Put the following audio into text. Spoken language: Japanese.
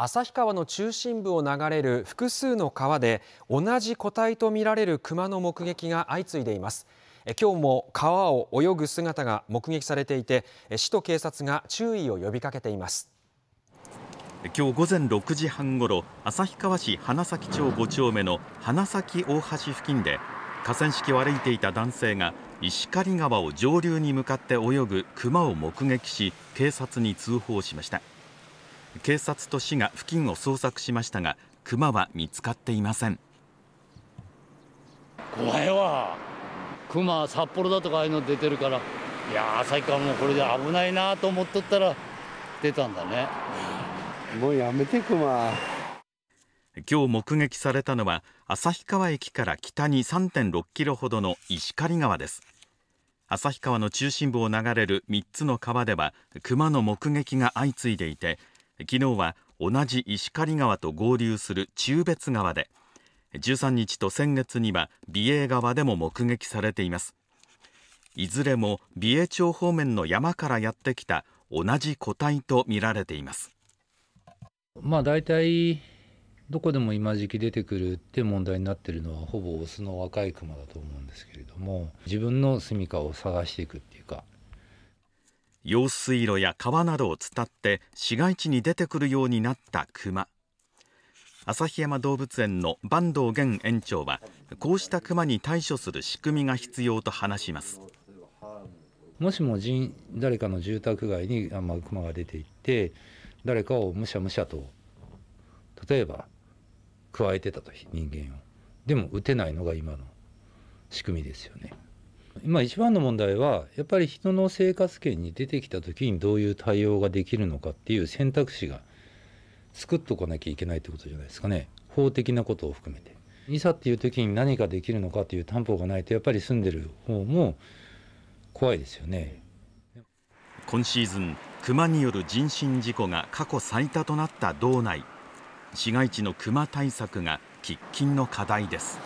旭川の中心部を流れる複数の川で同じ個体とみられるクマの目撃が相次いでいます今日も川を泳ぐ姿が目撃されていて市と警察が注意を呼びかけています今日午前6時半ごろ旭川市花咲町5丁目の花咲大橋付近で河川敷を歩いていた男性が石狩川を上流に向かって泳ぐクマを目撃し警察に通報しました警察と市が付近を捜索しましたが熊は見つかっていません怖いわ熊は札幌だとかああいうの出てるからいや旭川もこれで危ないなと思っとったら出たんだねもうやめて熊今日目撃されたのは旭川駅から北に3.6キロほどの石狩川です旭川の中心部を流れる3つの川では熊の目撃が相次いでいて昨日は同じ石狩川と合流する中別川で13日と先月には美瑛川でも目撃されていますいずれも美瑛町方面の山からやってきた同じ個体と見られていますまあ大体どこでも今時期出てくるって問題になってるのはほぼオスの若いクマだと思うんですけれども自分の住処を探していくっていうか用水路や川などを伝って市街地に出てくるようになったクマ旭山動物園の坂東源園長はこうしたクマに対処する仕組みが必要と話しますもしも人誰かの住宅街にあ、まあ、クマが出ていって誰かをむしゃむしゃと例えば加えてたと人間をでも打てないのが今の仕組みですよね。今一番の問題はやっぱり人の生活圏に出てきた時にどういう対応ができるのかっていう選択肢が作っとかなきゃいけないってことじゃないですかね法的なことを含めて。いざっていう時に何かできるのかっていう担保がないとやっぱり住んでる方も怖いですよね。今シーズン熊による人身事故が過去最多となった道内市街地の熊対策が喫緊の課題です。